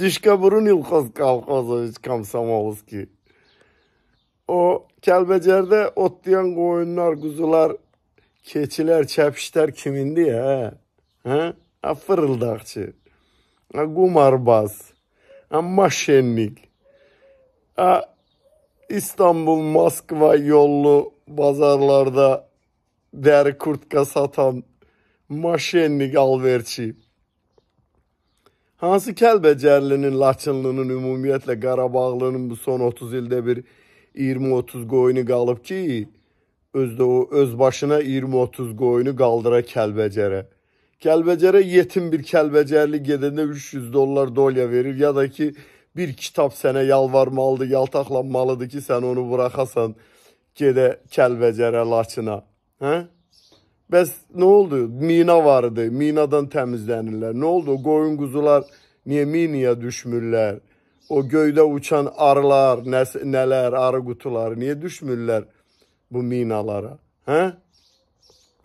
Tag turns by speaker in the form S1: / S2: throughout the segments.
S1: Düşka Brunilxoz kolxozu komsomolski. O Kəlbəcərdə otlayan qoyunlar, quzular, keçilər, çəpişlər kimindir hə? Hə? A fırıldaqçı. A qumarbaz. A maşennik. A İstanbul, Moskva yollu bazarlarda dəri kurtka satan maşennik alverçi. Hansı Kəlbəcərlinin, Laçınlının, ümumiyyətlə Qarabağlının bu son 30 ildə bir 20-30 qoyunu qalıb ki, özdə o öz başına 20-30 qoyunu qaldıra Kəlbəcərə. Kəlbəcərə yetim bir Kəlbəcərli gedəndə 300 dollar dolya verir ya da ki, bir kitab sənə yalvarmalıdır, yaltaqlanmalıdır ki, sən onu buraxasan gedə Kəlbəcərə, Laçına. Hə? Bəs nə oldu? Mina var idi. Minadan təmizlənirlər. Nə oldu? O qoyun quzular niyə miniyə düşmürlər? O göydə uçan arılar, nəs nələr, arı qutuları niyə düşmürlər bu minalara? Hə?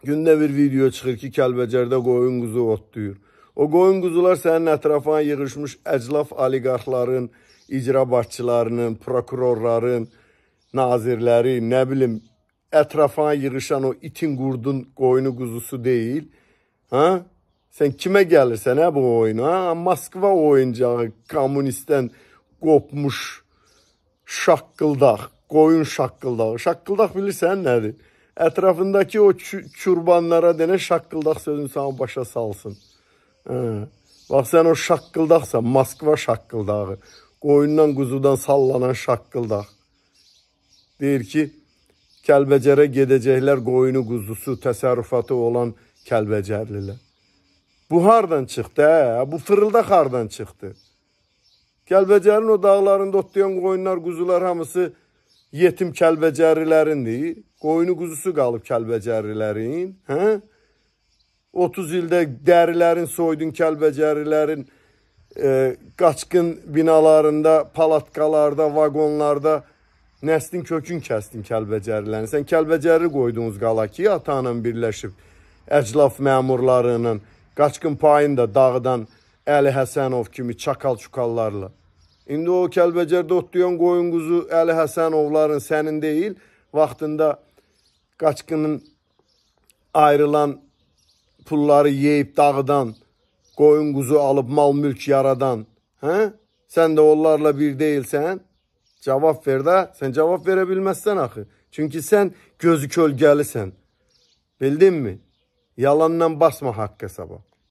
S1: Gündə bir video çıxır ki, Kəlbəcərdə qoyun quzu otlayır. O qoyun quzular sənin ətrafına yığılmış əclaf oliqarxların, icra başçılarının, prokurorların, nazirləri, nə bilim, etrafa yığışan o itin qurdun qoyunu quzusu deyil. Ha? Sən kimə gəlirsən hə bu oyuna? Ha? Moskva oyuncağı kommunistdən qopmuş şaqqıldaq, qoyun şaqqıldağı. Şaqqıldaq bilirsən nədir? Ətrafındakı o çurbanlara denə şaqqıldaq sözünü sana başa salsın. Hə. Bax sən o şaqqıldaqsan, Moskva şaqqıldağı. Qoyundan, quzudan sallanan şaqqıldaq. Deyir ki, Kəlbəcərə gedəcəklər qoyunu quzusu təsərrüfatı olan Kəlbəcərlilər. Bu hardan çıxdı? Hə? Bu fırıldaq hardan çıxdı? Kəlbəcərin o dağlarında otlayan qoyunlar, quzular hamısı yetim Kəlbəcərlilərindir. Qoyunu quzusu qalıb Kəlbəcərlilərin, hə? 30 ildə dərilərin soydun Kəlbəcərlilərin e, qaçqın binalarında, palatkalarda, vaqonlarda Nəslin kökün kəsdin Kəlbəcərlilərin. Sən Kəlbəcəri qoydunuz qala ki, atanla birləşib əclaf məmurlarının qaçqın payını da dağdan Əli Həsənov kimi çakal-çukallarla. İndi o Kəlbəcərdə otlayan qoyun quzu Əli Həsənovların sənin deyil, vaxtında qaçqının ayrılan pulları yeyib dağdan, qoyun quzu alıb mal mülk yaradan, hə? Sən də onlarla bir deyilsən? Cavab ver də. Sən cavab verə bilməzsən axı. Çünki sən gözü kölgəlisən. Bildinmi? Yalandan basma haqq hesaba.